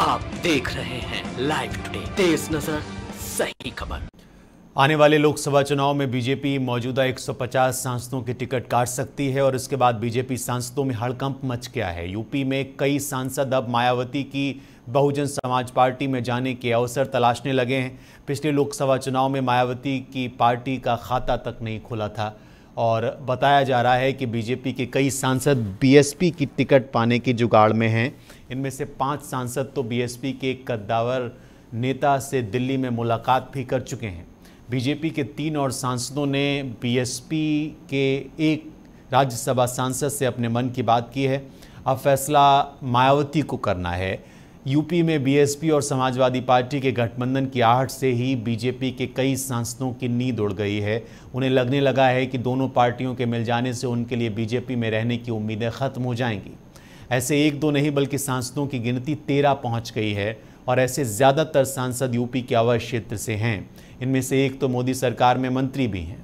आप देख रहे हैं लाइव टुडे तेज नजर सही खबर आने वाले लोकसभा चुनाव में बीजेपी मौजूदा 150 सांसदों के टिकट काट सकती है और इसके बाद बीजेपी सांसदों में हड़कंप मच गया है यूपी में कई सांसद अब मायावती की बहुजन समाज पार्टी में जाने के अवसर तलाशने लगे हैं पिछले लोकसभा चुनाव में मायावती की पार्टी का खाता तक नहीं खुला था और बताया जा रहा है कि बीजेपी के कई सांसद बीएसपी की टिकट पाने की जुगाड़ में हैं इनमें से पांच सांसद तो बीएसपी के कद्दावर नेता से दिल्ली में मुलाकात भी कर चुके हैं बीजेपी के तीन और सांसदों ने बीएसपी के एक राज्यसभा सांसद से अपने मन की बात की है अब फैसला मायावती को करना है यूपी में बीएसपी और समाजवादी पार्टी के गठबंधन की आहट से ही बीजेपी के कई सांसदों की नींद उड़ गई है उन्हें लगने लगा है कि दोनों पार्टियों के मिल जाने से उनके लिए बीजेपी में रहने की उम्मीदें खत्म हो जाएंगी ऐसे एक दो नहीं बल्कि सांसदों की गिनती तेरह पहुँच गई है और ऐसे ज़्यादातर सांसद यूपी के अवध क्षेत्र से हैं इनमें से एक तो मोदी सरकार में मंत्री भी हैं